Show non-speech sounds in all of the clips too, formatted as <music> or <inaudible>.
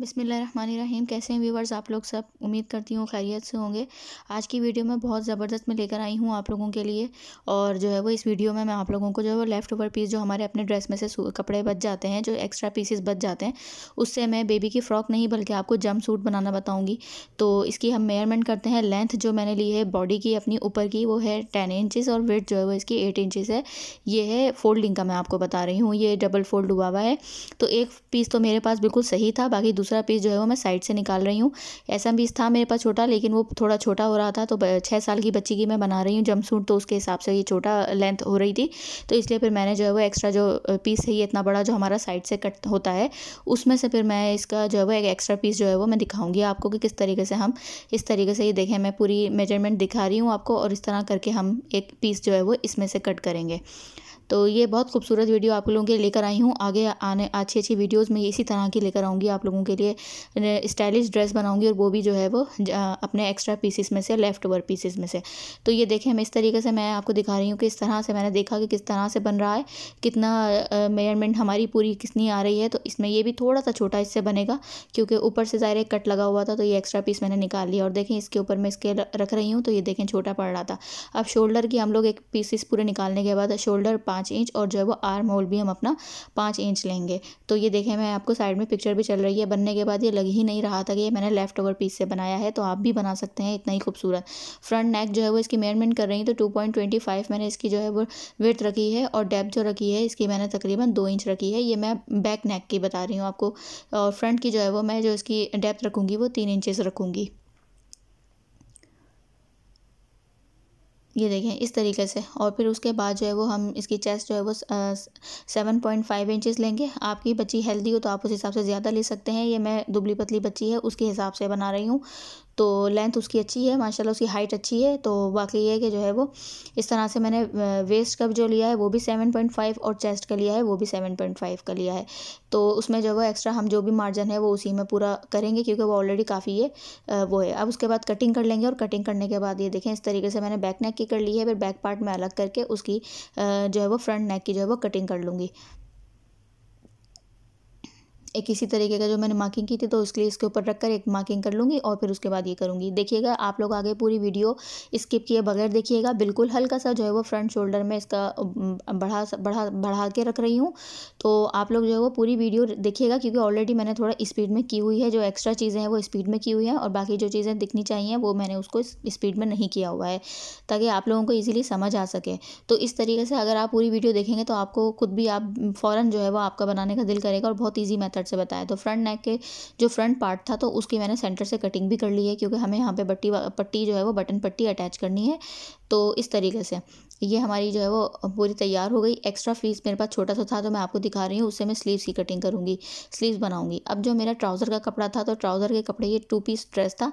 बिसमीम कैसे हैं व्यूवर्स आप लोग सब उम्मीद करती हूँ खैरियत से होंगे आज की वीडियो में बहुत ज़बरदस्त मैं लेकर आई हूँ आप लोगों के लिए और जो है वो इस वीडियो में मैं आप लोगों को जो है वो लेफ़्ट ओवर पीस जो हमारे अपने ड्रेस में से कपड़े बच जाते हैं जो एक्स्ट्रा पीसेस बच जाते हैं उससे मैं बेबी की फ़्रॉक नहीं बल्कि आपको जम सूट बनाना बताऊँगी तो इसकी हम मेयरमेंट करते हैं लेंथ जो मैंने ली है बॉडी की अपनी ऊपर की वो है टेन इंचज़ और वेथ जो है वो इसकी एट इंचज़ है ये है फोल्डिंग का मैं आपको बता रही हूँ ये डबल फोल्ड हुआ हुआ है तो एक पीस तो मेरे पास बिल्कुल सही था बाकी दूसरा पीस जो है वो मैं साइड से निकाल रही हूँ ऐसा पीस था मेरे पास छोटा लेकिन वो थोड़ा छोटा हो रहा था तो छः साल की बच्ची की मैं बना रही हूँ जम सूट तो उसके हिसाब से ये छोटा लेंथ हो रही थी तो इसलिए फिर मैंने जो है वो एक्स्ट्रा जो पीस है ये इतना बड़ा जो हमारा साइड से कट होता है उसमें से फिर मैं इसका जो है वो एक एक्स्ट्रा पीस जो है वो मैं दिखाऊँगी आपको कि किस तरीके से हम इस तरीके से ये देखें मैं पूरी मेजरमेंट दिखा रही हूँ आपको और इस तरह करके हम एक पीस जो है वो इसमें से कट करेंगे तो ये बहुत खूबसूरत वीडियो आप लोगों के लिए लेकर आई हूँ आगे आने अच्छी अच्छी वीडियोज़ में इसी तरह की लेकर आऊँगी आप लोगों के लिए स्टाइलिश ड्रेस बनाऊँगी और वो भी जो है वो अपने एक्स्ट्रा पीसेस में से लेफ्ट ओवर पीसेस में से तो ये देखें मैं इस तरीके से मैं आपको दिखा रही हूँ कि इस तरह से मैंने देखा कि किस तरह से बन रहा है कितना मेजरमेंट हमारी पूरी कितनी आ रही है तो इसमें ये भी थोड़ा सा छोटा इससे बनेगा क्योंकि ऊपर से ज़ाहिर कट लगा हुआ था तो ये एक्स्ट्रा पीस मैंने निकाल लिया और देखें इसके ऊपर मैं इसके रख रही हूँ तो ये देखें छोटा पड़ रहा था अब शोल्डर की हम लोग एक पीसेस पूरे निकालने के बाद शोल्डर पाँच पाँच इंच और जो है वो आर्म होल भी हम अपना पाँच इंच लेंगे तो ये देखें मैं आपको साइड में पिक्चर भी चल रही है बनने के बाद ये लग ही नहीं रहा था कि ये मैंने लेफ्ट ओवर पीस से बनाया है तो आप भी बना सकते हैं इतना ही खूबसूरत फ्रंट नेक जो है वो इसकी मेजरमेंट कर रही है तो टू पॉइंट ट्वेंटी फाइव मैंने इसकी जो है वो वेथ रखी है और डेप्थ जो रखी है इसकी मैंने तकरीबन दो इंच रखी है ये मैं बैक नेक की बता रही हूँ आपको और फ्रंट की जो है वो मैं जो इसकी डेप्थ रखूँगी वो तीन इंचज़ रखूँगी ये देखें इस तरीके से और फिर उसके बाद जो है वो हम इसकी चेस्ट जो है वो सेवन पॉइंट फाइव इंचज़ लेंगे आपकी बच्ची हेल्दी हो तो आप उस हिसाब से ज़्यादा ले सकते हैं ये मैं दुबली पतली बच्ची है उसके हिसाब से बना रही हूँ तो लेंथ उसकी अच्छी है माशाल्लाह उसकी हाइट अच्छी है तो बाकी ये है कि जो है वो इस तरह से मैंने वेस्ट कप जो लिया है वो भी सेवन पॉइंट फाइव और चेस्ट का लिया है वो भी सेवन पॉइंट फाइव का लिया है तो उसमें जो है एक्स्ट्रा हम जो भी मार्जिन है वो उसी में पूरा करेंगे क्योंकि वो ऑलरेडी काफ़ी है वो है अब उसके बाद कटिंग कर लेंगे और कटिंग करने के बाद ये देखें इस तरीके से मैंने बैक नेक की कर ली है फिर बैक पार्ट में अलग करके उसकी जो है वो फ्रंट नेक की जो है वो कटिंग कर लूँगी एक इसी तरीके का जो मैंने मार्किंग की थी तो उसके लिए इसके ऊपर रख कर एक मार्किंग कर लूँगी और फिर उसके बाद ये करूँगी देखिएगा आप लोग आगे पूरी वीडियो स्किप किए बगैर देखिएगा बिल्कुल हल्का सा जो है वो फ्रंट शोल्डर में इसका बढ़ा बढ़ा बढ़ा के रख रही हूँ तो आप लोग जो है वो पूरी वीडियो देखिएगा क्योंकि ऑलरेडी मैंने थोड़ा स्पीड में की हुई है जो एक्स्ट्रा चीज़ें हैं वो स्पीड में की हुई हैं और बाकी जो चीज़ें दिखनी चाहिए वो मैंने उसको स्पीड में नहीं किया हुआ है ताकि आप लोगों को ईजिली समझ आ सके तो इस तरीके से अगर आप पूरी वीडियो देखेंगे तो आपको खुद भी आप फ़ौरन जो है वो आपका बनाने का दिल करेगा और बहुत ईजी मैथड मेथड से बताया तो फ्रंट नेक के जो फ्रंट पार्ट था तो उसकी मैंने सेंटर से कटिंग भी कर ली है क्योंकि हमें यहाँ पे बट्टी पट्टी जो है वो बटन पट्टी अटैच करनी है तो इस तरीके से ये हमारी जो है वो पूरी तैयार हो गई एक्स्ट्रा फीस मेरे पास छोटा सा था तो मैं आपको दिखा रही हूँ उससे मैं स्लीव्स की कटिंग करूँगी स्लीव्स बनाऊँगी अब जो मेरा ट्राउज़र का कपड़ा था तो ट्राउज़र के कपड़े ये टू पीस ड्रेस था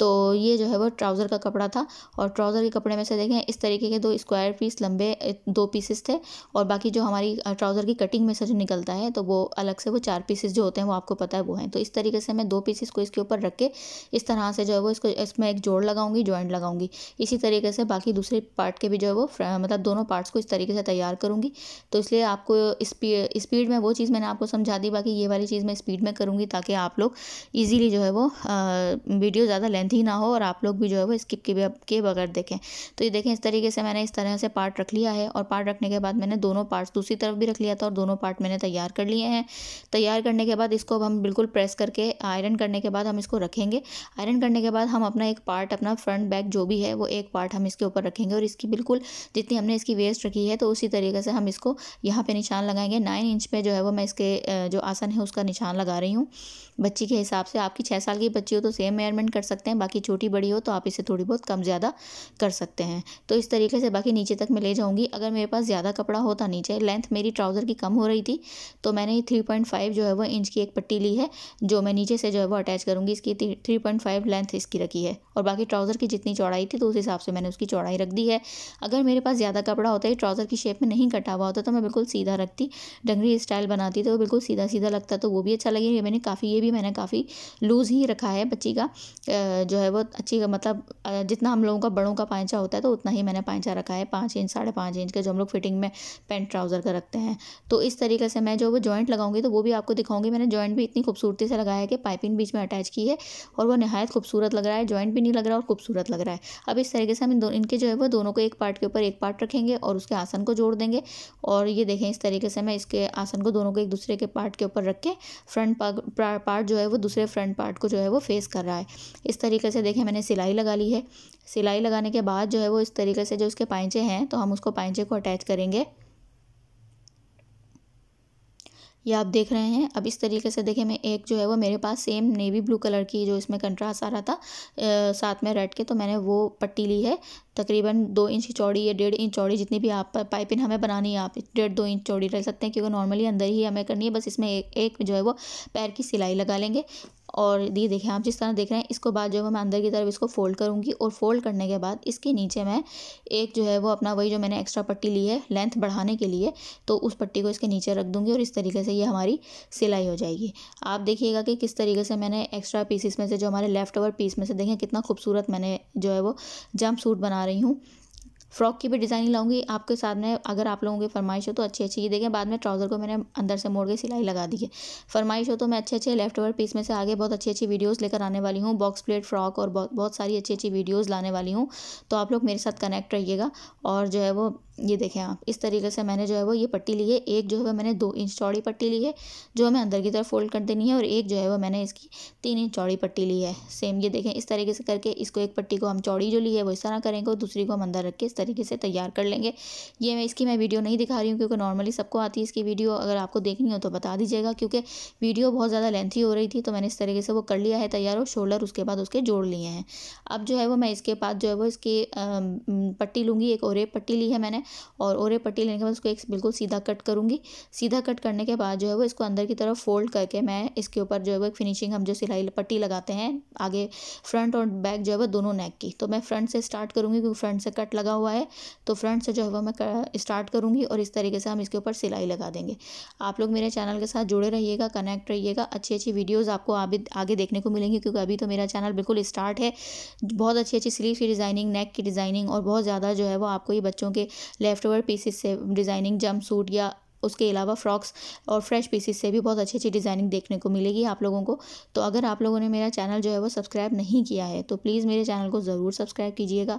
तो ये जो है वो ट्राउज़र का कपड़ा था और ट्राउज़र के कपड़े में से देखें इस तरीके के दो स्क्वायर पीस लंबे दो पीसेस थे और बाकी जो हमारी ट्राउज़र की कटिंग में से जो निकलता है तो वो अलग से वो चार पीसेस जो होते हैं वो आपको पता है वो हैं तो इस तरीके से मैं दो पीसेस को इसके ऊपर रख के इस तरह से जो है वो इसको इसमें एक जोड़ लगाऊंगी जॉइंट लगाऊंगी इसी तरीके से बाकी दूसरे पार्ट के भी जो है वो मतलब दोनों पार्ट्स को इस तरीके से तैयार करूँगी तो इसलिए आपको स्पीड में वो चीज़ मैंने आपको समझा दी बाकी ये वाली चीज़ मैं स्पीड में करूँगी ताकि आप लोग ईजीली जो है वो वीडियो ज़्यादा लेंथ गंदी ना हो और आप लोग भी जो है वो स्किप के बगैर देखें तो ये देखें इस तरीके से मैंने इस तरह से पार्ट रख लिया है और पार्ट रखने के बाद मैंने दोनों पार्ट्स दूसरी तरफ भी रख लिया था और दोनों पार्ट मैंने तैयार कर लिए हैं तैयार करने के बाद इसको हम बिल्कुल प्रेस करके आयरन करने के बाद हम इसको रखेंगे आयरन करने के बाद हम अपना एक पार्ट अपना फ्रंट बैक जो भी है वो एक पार्ट हम इसके ऊपर रखेंगे और इसकी बिल्कुल जितनी हमने इसकी वेस्ट रखी है तो उसी तरीके से हम इसको यहाँ पर निशान लगाएंगे नाइन इंच पर जो है वो मैं इसके जो आसन है उसका निशान लगा रही हूँ बच्ची के हिसाब से आपकी छः साल की बच्ची हो तो सेम मेयरमेंट कर सकते हैं बाकी छोटी बड़ी हो तो आप इसे थोड़ी बहुत कम ज़्यादा कर सकते हैं तो इस तरीके से बाकी नीचे तक मैं ले जाऊँगी अगर मेरे पास ज़्यादा कपड़ा होता नीचे लेंथ मेरी ट्राउज़र की कम हो रही थी तो मैंने थ्री पॉइंट फाइव जो है वो इंच की एक पट्टी ली है जो मैं नीचे से जो है वो अटैच करूँगी इसकी थ्री पॉइंट फाइव लेंथ इसकी रखी है और बाकी ट्राउज़र की जितनी चौड़ाई थी तो उस हिसाब से मैंने उसकी चौड़ाई रख दी है अगर मेरे पास ज़्यादा कपड़ा होता है ट्राउज़र की शेप में नहीं कटा हुआ होता तो मैं बिल्कुल सीधा रखती डंगरी स्टाइल बनाती तो बिल्कुल सीधा सीधा लगता तो वो भी अच्छा लगे मैंने काफ़ी ये भी मैंने काफ़ी लूज़ ही रखा है बच्ची का जो है वो अच्छी मतलब जितना हम लोगों का बड़ों का पाइचा होता है तो उतना ही मैंने पाइचा रखा है पाँच इंच साढ़े पाँच इंच का जो हम लोग फिटिंग में पेंट ट्राउज़र का रखते हैं तो इस तरीके से मैं जो वो जॉइंट लगाऊंगी तो वो भी आपको दिखाऊंगी मैंने जॉइंट भी इतनी खूबसूरती से लगाया है कि पाइपिंग बीच में अटैच की है और वो नहायत खूबसूरत लग रहा है जॉइंट भी नहीं लग रहा और खूबसूरत लग रहा है अब इस तरीके से हम इन दो इनके जो है वो दोनों को एक पार्ट के ऊपर एक पार्ट रखेंगे और उसके आसन को जोड़ देंगे और ये देखें इस तरीके से मैं इसके आसन को दोनों को एक दूसरे के पार्ट के ऊपर रख के फ्रंट पार्ट जो है वो दूसरे फ्रंट पार्ट को जो है वो फेस कर रहा है इस तरीके तरीके से देखें मैंने सिलाई लगा ली है सिलाई लगाने के बाद जो है वो इस तरीके से जो उसके पाइचे हैं तो हम उसको पाइचे को अटैच करेंगे ये आप देख रहे हैं अब इस तरीके से देखें मैं एक जो है वो मेरे पास सेम नेवी ब्लू कलर की जो इसमें कंट्रास्ट आ रहा था आ, साथ में रेड के तो मैंने वो पट्टी ली है तकरीबन दो इंच चौड़ी या डेढ़ इंच चौड़ी जितनी भी आप पाइपिंग हमें बनानी है आप डेढ़ दो इंच चौड़ी रह सकते हैं क्योंकि नॉर्मली अंदर ही हमें करनी है बस इसमें एक, एक जो है वो पैर की सिलाई लगा लेंगे और ये देखिए आप जिस तरह देख रहे हैं इसको बाद जो है मैं अंदर की तरफ इसको फोल्ड करूँगी और फोल्ड करने के बाद इसके नीचे मैं एक जो है वो अपना वही जो मैंने एक्स्ट्रा पट्टी ली है लेंथ बढ़ाने के लिए तो उस पट्टी को इसके नीचे रख दूँगी और इस तरीके से ये हमारी सिलाई हो जाएगी आप देखिएगा कि किस तरीके से मैंने एक्स्ट्रा पीसेस में से जो हमारे लेफ्ट ओवर पीस में से देखें कितना खूबसूरत मैंने जो है वो जंप सूट बना रही हूँ फ्रॉक की भी डिज़ाइन लाऊंगी आपके साथ में अगर आप लोगों की फरमाइश हो तो अच्छी अच्छी ये देखें बाद में ट्राउज़र को मैंने अंदर से मोड़ के सिलाई लगा दी है फरमाइश हो तो मैं अच्छे अच्छे लेफ्ट ओवर पीस में से आगे बहुत अच्छी अच्छी वीडियोस लेकर आने वाली हूँ बॉक्स प्लेट फ्रॉक और बहुत सारी अच्छी अच्छी वीडियोज़ लाने वाली हूँ तो आप लोग मेरे साथ कनेक्ट रहिएगा और जो है वो ये देखें आप इस तरीके से मैंने जो है वो ये पट्टी ली है एक जो है वो मैंने दो इंच चौड़ी पट्टी ली है जो हमें अंदर की तरफ फोल्ड कर देनी है और एक जो है वो मैंने इसकी तीन इंच चौड़ी पट्टी ली है सेम ये देखें इस तरीके से करके इसको एक पट्टी को हम चौड़ी जो ली है वो इस तरह करेंगे और दूसरी को हम अंदर रख के इस तरीके से तैयार कर लेंगे ये मैं इसकी मैं वीडियो नहीं दिखा रही हूँ क्योंकि नॉर्मली सबको आती है इसकी वीडियो अगर आपको देखनी हो तो बता दीजिएगा क्योंकि वीडियो बहुत ज़्यादा लेंथी हो रही थी तो मैंने इस तरीके से वो कर लिया है तैयार और शोल्डर उसके बाद उसके जोड़ लिए हैं अब जो है वो मैं इसके बाद जो है वो इसकी पट्टी लूँगी एक और एक पट्टी ली है मैंने और ओरे पट्टी लेने के बाद उसको एक बिल्कुल सीधा कट करूँगी सीधा कट करने के बाद जो है वो इसको अंदर की तरफ फोल्ड करके मैं इसके ऊपर जो है वो एक फिनिशिंग हम जो सिलाई पट्टी लगाते हैं आगे फ्रंट और बैक जो है वो दोनों नेक की तो मैं फ्रंट से स्टार्ट करूँगी क्योंकि फ्रंट से कट लगा हुआ है तो फ्रंट से जो है वो मैं स्टार्ट करूँगी और इस तरीके से हम इसके ऊपर सिलाई लगा देंगे आप लोग मेरे चैनल के साथ जुड़े रहिएगा कनेक्ट रहिएगा अच्छी अच्छी वीडियोज़ आपको आगे देखने को मिलेंगी क्योंकि अभी तो मेरा चैनल बिल्कुल स्टार्ट है बहुत अच्छी अच्छी स्लीव की डिज़ाइनिंग नेक की डिज़ाइनिंग और बहुत ज़्यादा जो है वो आपको ये बच्चों के लेफ़्ट ओवर पीसेस से डिज़ाइनिंग जंप सूट या उसके अलावा फ्रॉक्स और फ्रेश पीसीस से भी बहुत अच्छी अच्छी डिज़ाइनिंग देखने को मिलेगी आप लोगों को तो अगर आप लोगों ने मेरा चैनल जो है वो सब्सक्राइब नहीं किया है तो प्लीज़ मेरे चैनल को ज़रूर सब्सक्राइब कीजिएगा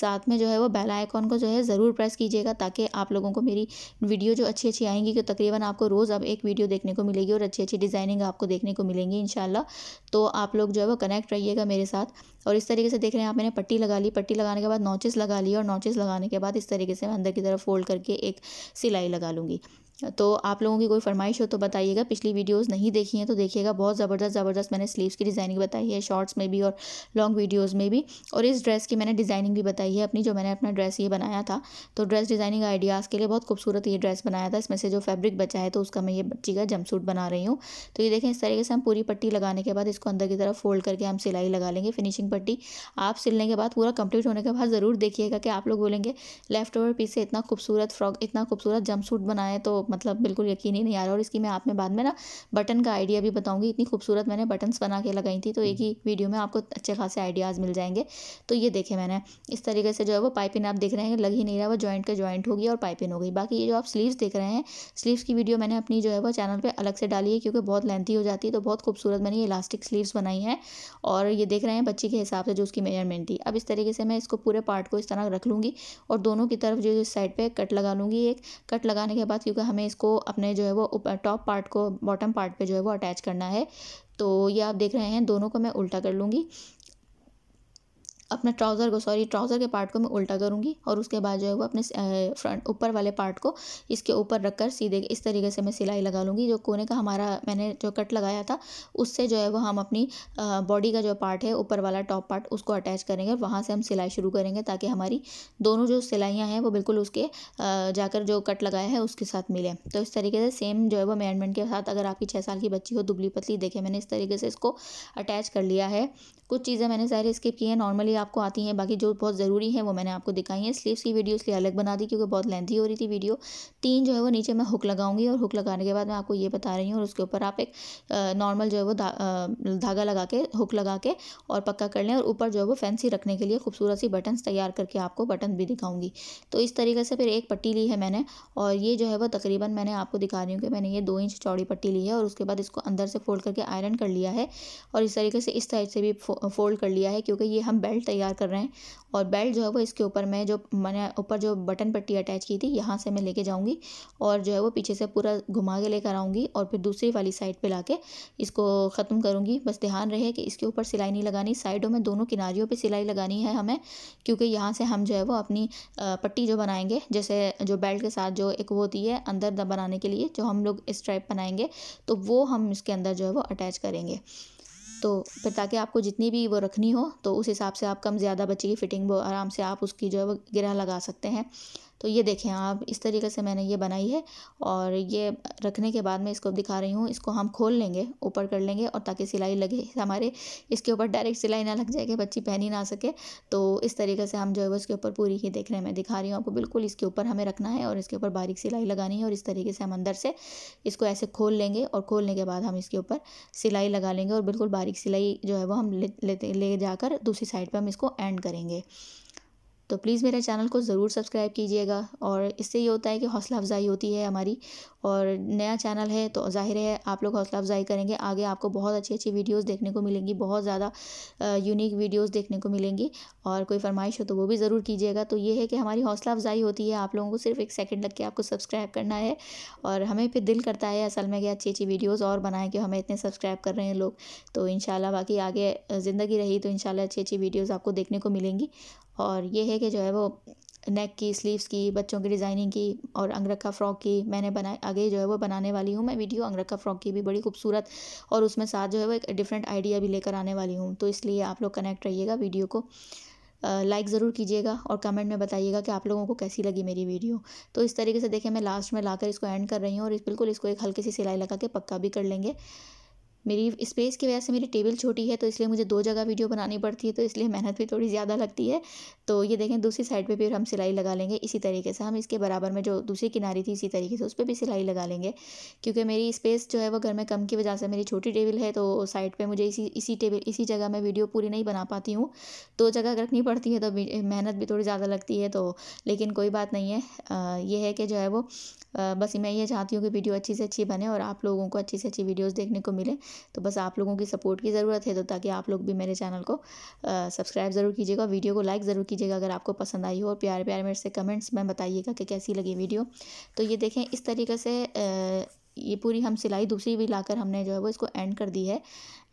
साथ में जो है वो बेल आइकॉन को जो है ज़रूर प्रेस कीजिएगा ताकि आप लोगों को मेरी वीडियो जो अच्छी अच्छी आएंगी कि तो तकरीबन आपको रोज़ अब एक वीडियो देखने को मिलेगी और अच्छी अच्छी डिज़ाइनिंग आपको देखने को मिलेंगी इन तो आप लोग जो है वो कनेक्ट रहिएगा मेरे साथ और इस तरीके से देख रहे हैं आप मैंने पट्टी लगा ली पट्टी लगाने के बाद नोचेस लगा ली और नोचेस लगाने के बाद इस तरीके से मैं अंदर की तरफ फोल्ड करके एक सिलाई लगा लूँगी तो आप लोगों की कोई फरमाइश हो तो बताइएगा पिछली वीडियोस नहीं देखी हैं तो देखिएगा बहुत ज़बरदस्त ज़बरदस्त मैंने स्लीव्स की डिज़ाइनिंग बताई है शॉर्ट्स में भी और लॉन्ग वीडियोस में भी और इस ड्रेस की मैंने डिज़ाइनिंग भी बताई है अपनी जो मैंने अपना ड्रेस ये बनाया था तो ड्रेस डिज़ाइनिंग आइडियाज़ के लिए बहुत खूबसूरत ये ड्रेस बनाया था इसमें से जो फैब्रिक बचा है तो उसका मैं ये बच्ची का जम सूट बना रही हूँ तो ये देखें इस तरीके से हम पूरी पट्टी लगाने के बाद इसको अंदर की तरफ फोल्ड करके हम सिलाई लगा लेंगे फिनिशिंग पट्टी आप सिलने के बाद पूरा कंप्लीट होने के बाद ज़रूर देखिएगा कि आप लोग बोलेंगे लेफ्ट ओवर पीस से इतना खूबसूरत फ्रॉक इतना खूबसूरत जम सूट बनाए तो मतलब बिल्कुल यकीन ही नहीं आ रहा और इसकी मैं आप में बाद में ना बटन का आइडिया भी बताऊंगी इतनी खूबसूरत मैंने बटन्स बना के लगाई थी तो एक हम्म। ही वीडियो में आपको अच्छे खासे आइडियाज़ मिल जाएंगे तो ये देखे मैंने इस तरीके से जो है वो पाइपिन आप देख रहे हैं लग ही नहीं रहा वो जॉइंट का जॉइंट हो गया और पाइपिंग हो गई बाकी ये जो आप स्लीव्स देख रहे हैं स्लीव्स की वीडियो मैंने अपनी जो है वो चैनल पर अलग से डाली है क्योंकि बहुत लेंथी हो जाती है तो बहुत खूबसूरत मैंने ये इलास्टिक स्लीव्स बनाई हैं और ये देख रहे हैं बच्ची के हिसाब से जो उसकी मेजरमेंट थी अब इस तरीके से मैं इसको पूरे पार्ट को इस तरह रख लूँगी और दोनों की तरफ जो इस साइड पर कट लगा लूँगी एक कट लगाने के बाद क्योंकि हमें हमें इसको अपने जो है वो टॉप पार्ट को बॉटम पार्ट पे जो है वो अटैच करना है तो ये आप देख रहे हैं दोनों को मैं उल्टा कर लूँगी अपना ट्राउज़र को सॉरी ट्राउज़र के पार्ट को मैं उल्टा करूँगी और उसके बाद जो है वो अपने फ्रंट ऊपर वाले पार्ट को इसके ऊपर रख कर सीधे इस तरीके से मैं सिलाई लगा लूँगी जो कोने का हमारा मैंने जो कट लगाया था उससे जो है वो हम अपनी बॉडी का जो पार्ट है ऊपर वाला टॉप पार्ट उसको अटैच करेंगे और वहाँ से हम सिलाई शुरू करेंगे ताकि हमारी दोनों जो सिलाइयाँ हैं वो बिल्कुल उसके जाकर जो कट लगाया है उसके साथ मिले तो इस तरीके से सेम जो है वो मैनमेंट के साथ अगर आपकी छः साल की बच्ची हो दुबली पतली देखे मैंने इस तरीके से इसको अटैच कर लिया है कुछ चीज़ें मैंने सारी स्किप की हैं नॉर्मली आपको आती हैं बाकी जो बहुत ज़रूरी है वो मैंने आपको दिखाई है स्लीव्स की वीडियो इसलिए अलग बना दी क्योंकि बहुत लेंथी हो रही थी वीडियो तीन जो है वो नीचे मैं हुक लगाऊंगी और हुक लगाने के बाद मैं आपको ये बता रही हूँ और उसके ऊपर आप एक नॉर्मल जो है वो धा, धागा लगा के हुक लगा के और पक्का कर लें और ऊपर जो है वो फैंसी रखने के लिए खूबसूरत सी बटन्स तैयार करके आपको बटन भी दिखाऊंगी तो इस तरीके से फिर एक पट्टी ली है मैंने और ये जो है वो तकरीबन मैंने आपको दिखा रही हूँ कि मैंने ये दो इंच चौड़ी पट्टी ली है और उसके बाद इसको अंदर से फोल्ड करके आयरन कर लिया है और इस तरीके से इस साइड से भी फोल्ड कर लिया है क्योंकि ये हम बेल्ट तैयार कर रहे हैं और बेल्ट जो है वो इसके ऊपर मैं जो मैंने ऊपर जो बटन पट्टी अटैच की थी यहाँ से मैं लेके जाऊँगी और जो है वो पीछे से पूरा घुमा के लेकर आऊँगी और फिर दूसरी वाली साइड पे ला के इसको ख़त्म करूँगी बस ध्यान रहे कि इसके ऊपर सिलाई नहीं लगानी साइडों में दोनों किनारियों पर सिलाई लगानी है हमें क्योंकि यहाँ से हम जो है वो अपनी पट्टी जो बनाएंगे जैसे जो बेल्ट के साथ जो एक वो होती है अंदर बनाने के लिए जो हम लोग स्ट्राइप बनाएंगे तो वो हम इसके अंदर जो है वो अटैच करेंगे तो फिर ताकि आपको जितनी भी वो रखनी हो तो उस हिसाब से आप कम ज़्यादा बचेगी फिटिंग वो आराम से आप उसकी जो है वो गिरह लगा सकते हैं तो ये देखें आप इस तरीके से मैंने ये बनाई है और ये रखने के बाद मैं इसको दिखा रही हूँ इसको हम खोल लेंगे ऊपर कर लेंगे और ताकि सिलाई लगे <laughs> हमारे इसके ऊपर डायरेक्ट सिलाई ना लग जाए कि बच्ची पहन ही ना सके तो इस तरीके से हम जो है वो इसके ऊपर पूरी ही देख रहे हैं मैं दिखा रही हूँ आपको बिल्कुल इसके ऊपर हमें रखना है और इसके ऊपर बारीक सिलाई लगानी है और इस तरीके से हम अंदर से इसको ऐसे खोल लेंगे और खोलने के बाद हम इसके ऊपर सिलाई लगा लेंगे और बिल्कुल बारीक सिलाई जो है वो हम लेते ले, ले जाकर दूसरी साइड पर हम इसको एंड करेंगे तो प्लीज़ मेरे चैनल को ज़रूर सब्सक्राइब कीजिएगा और इससे ये होता है कि हौसला अफज़ाई होती है हमारी और नया चैनल है तो ज़ाहिर है आप लोग हौसला अफजाई करेंगे आगे आपको बहुत अच्छी अच्छी वीडियोस देखने को मिलेंगी बहुत ज़्यादा यूनिक वीडियोस देखने को मिलेंगी और कोई फरमाइश हो तो वो भी ज़रूर कीजिएगा तो ये है कि हमारी हौसला अफजाई होती है आप लोगों को सिर्फ एक सेकेंड लग के आपको सब्सक्राइब करना है और हमें फिर दिल करता है असल में कि अच्छी अच्छी वीडियोज़ और बनाएँ कि हमें इतने सब्सक्राइब कर रहे हैं लोग तो इन बाकी आगे ज़िंदगी रही तो इन अच्छी अच्छी वीडियोज़ आपको देखने को मिलेंगी और ये है कि जो है वो नेक की स्लीव्स की बच्चों की डिज़ाइनिंग की और अंगरखा फ़्रॉक की मैंने बनाए आगे जो है वो बनाने वाली हूँ मैं वीडियो अंगरखा फ़्रॉक की भी बड़ी खूबसूरत और उसमें साथ जो है वो एक डिफरेंट आइडिया भी लेकर आने वाली हूँ तो इसलिए आप लोग कनेक्ट रहिएगा वीडियो को लाइक ज़रूर कीजिएगा और कमेंट में बताइएगा कि आप लोगों को कैसी लगी मेरी वीडियो तो इस तरीके से देखें मैं लास्ट में लाकर इसको एंड कर रही हूँ और इस बिल्कुल इसको एक हल्की सी सिलाई लगा के पक्का भी कर लेंगे मेरी स्पेस की वजह से मेरी टेबल छोटी है तो इसलिए मुझे दो जगह वीडियो बनानी पड़ती है तो इसलिए मेहनत भी थोड़ी ज़्यादा लगती है तो ये देखें दूसरी साइड पर फिर हम सिलाई लगा लेंगे इसी तरीके से हम इसके बराबर में जो दूसरी किनारी थी इसी तरीके से उस पर भी सिलाई लगा लेंगे क्योंकि मेरी स्पेस जो है वो घर में कम की वजह से मेरी छोटी टेबल है तो साइड पर मुझे इसी इसी टेबल इसी जगह मैं वीडियो पूरी नहीं बना पाती हूँ तो जगह रखनी पड़ती है तो मेहनत भी थोड़ी ज़्यादा लगती है तो लेकिन कोई बात नहीं है ये है कि जो है वो बस मैं ये चाहती हूँ कि वीडियो अच्छी से अच्छी बने और आप लोगों को अच्छी से अच्छी वीडियोस देखने को मिले तो बस आप लोगों की सपोर्ट की ज़रूरत है तो ताकि आप लोग भी मेरे चैनल को सब्सक्राइब ज़रूर कीजिएगा वीडियो को लाइक ज़रूर कीजिएगा अगर आपको पसंद आई हो और प्यार प्यार मेरे से कमेंट्स में बताइएगा कि कैसी लगी वीडियो तो ये देखें इस तरीके से ये पूरी हम सिलाई दूसरी भी लाकर हमने जो है वो इसको एंड कर दी है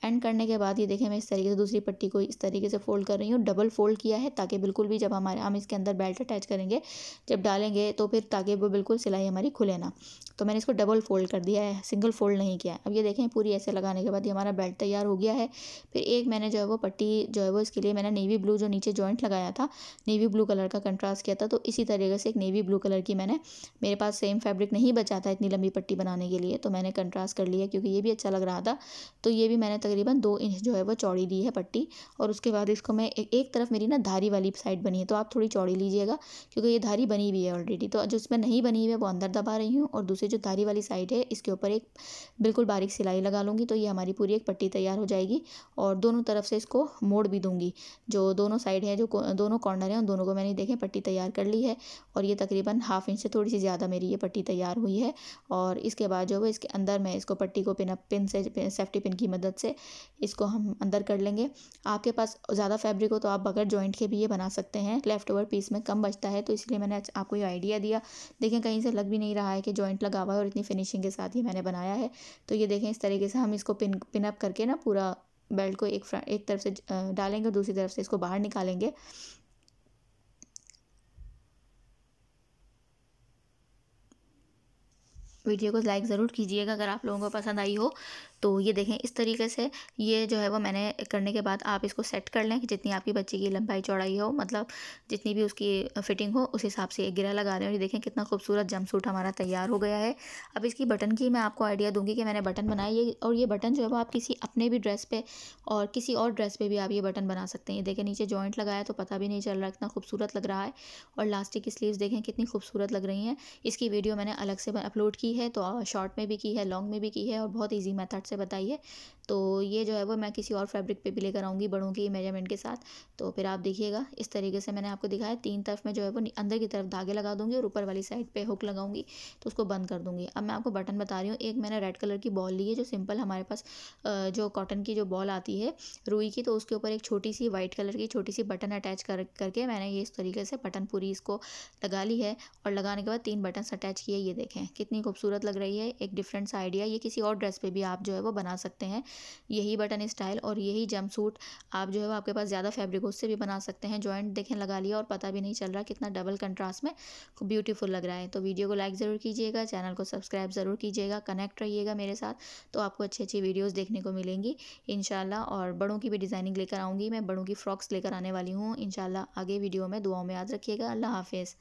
एंड करने के बाद ये देखें मैं इस तरीके से दूसरी पट्टी को इस तरीके से फोल्ड कर रही हूँ डबल फोल्ड किया है ताकि बिल्कुल भी जब हमारे हम इसके अंदर बेल्ट अटैच करेंगे जब डालेंगे तो फिर ताकि वो बिल्कुल सिलाई हमारी खुले ना तो मैंने इसको डबल फोल्ड कर दिया है सिंगल फोल्ड नहीं किया है अब ये देखें पूरी ऐसे लगाने के बाद ये हमारा बेल्ट तैयार हो गया है फिर एक मैंने जो है वो पट्टी जो है वो इसके लिए मैंने नेवी ब्लू जो नीचे जॉइंट लगाया था नेवी ब्लू कलर का कंट्रास्ट किया था तो इसी तरीके से एक नेवी ब्लू कलर की मैंने मेरे पास सेम फैब्रिक नहीं बचा था इतनी लंबी पट्टी बनाने के लिए तो मैंने कंट्रास्ट कर लिया क्योंकि ये भी अच्छा लग रहा था तो ये भी मैंने तकरीबन दो इंच जो है वो चौड़ी दी है पट्टी और उसके बाद इसको मैं एक, एक तरफ मेरी ना धारी वाली साइड बनी है तो आप थोड़ी चौड़ी लीजिएगा क्योंकि ये धारी बनी हुई है ऑलरेडी तो जो इसमें नहीं बनी हुई है वो अंदर दबा रही हूँ और दूसरी जो धारी वाली साइड है इसके ऊपर एक बिल्कुल बारीक सिलाई लगा लूँगी तो ये हमारी पूरी एक पट्टी तैयार हो जाएगी और दोनों तरफ से इसको मोड़ भी दूँगी जो दोनों साइड है जो दोनों कॉर्नर हैं उन दोनों को मैंने देखें पट्टी तैयार कर ली है और ये तकरीबन हाफ इंच से थोड़ी सी ज़्यादा मेरी ये पट्टी तैयार हुई है और इसके बाद जो है इसके अंदर मैं इसको पट्टी को पिन पिन से पिन, सेफ्टी पिन की मदद से इसको हम अंदर कर लेंगे आपके पास ज़्यादा फैब्रिक हो तो आप बगैर जॉइंट के भी ये बना सकते हैं लेफ़्ट ओवर पीस में कम बचता है तो इसलिए मैंने आपको ये आइडिया दिया देखें कहीं से लग भी नहीं रहा है कि जॉइंट लगा हुआ है और इतनी फिनिशिंग के साथ ही मैंने बनाया है तो ये देखें इस तरीके से हम इसको पिन पिनअप करके ना पूरा बेल्ट को एक एक तरफ से डालेंगे और दूसरी तरफ से इसको बाहर निकालेंगे वीडियो को लाइक ज़रूर कीजिएगा अगर आप लोगों को पसंद आई हो तो ये देखें इस तरीके से ये जो है वो मैंने करने के बाद आप इसको सेट कर लें जितनी आपकी बच्ची की लंबाई चौड़ाई हो मतलब जितनी भी उसकी फिटिंग हो उस हिसाब से एक गिरा लगा रहे हैं ये देखें कितना खूबसूरत जम हमारा तैयार हो गया है अब इसकी बटन की मैं आपको आइडिया दूंगी कि मैंने बटन बनाया ये और ये बटन जो है वो आप किसी अपने भी ड्रेस पर और किसी और ड्रेस पर भी आप ये बटन बना सकते हैं ये देखें नीचे जॉइंट लगाया तो पता भी नहीं चल रहा इतना खूबसूरत लग रहा है और लास्टिक की स्लीव्स देखें कितनी खूबसूरत लग रही हैं इसकी वीडियो मैंने अलग से अपलोड की है तो शॉर्ट में भी की है लॉन्ग में भी की है और बहुत ईजी मैथड से से बताइए तो ये जो है वो मैं किसी और फैब्रिक पे भी लेकर आऊँगी बड़ों की मेजरमेंट के साथ तो फिर आप देखिएगा इस तरीके से मैंने आपको दिखाया तीन तरफ में जो है वो अंदर की तरफ धागे लगा दूँगी और ऊपर वाली साइड पर हुक लगाऊंगी तो उसको बंद कर दूँगी अब मैं आपको बटन बता रही हूँ एक मैंने रेड कलर की बॉल ली है जो सिंपल हमारे पास जो कॉटन की जो बॉल आती है रुई की तो उसके ऊपर एक छोटी सी वाइट कलर की छोटी सी बटन अटैच कर करके मैंने ये इस तरीके से बटन पूरी इसको लगा ली है और लगाने के बाद तीन बटन अटैच किए ये देखें कितनी खूबसूरत लग रही है एक डिफरेंट सा आइडिया ये किसी और ड्रेस पे भी आप जो है वो बना सकते हैं यही बटन स्टाइल और यही जम सूट आप जो है वो आपके पास ज़्यादा फैब्रिक उससे भी बना सकते हैं जॉइंट देखें लगा लिया और पता भी नहीं चल रहा कितना डबल कंट्रास्ट में ब्यूटीफुल लग रहा है तो वीडियो को लाइक ज़रूर कीजिएगा चैनल को सब्सक्राइब ज़रूर कीजिएगा कनेक्ट रहिएगा मेरे साथ तो आपको अच्छी अच्छी वीडियोज़ देखने को मिलेंगी इन और बड़ों की भी डिज़ाइनिंग लेकर आऊँगी मैं बड़ों की फ़्रॉक्स लेकर आने वाली हूँ इन आगे वीडियो में दुआओं में याद रखिएगा अल्लाह हाफिज़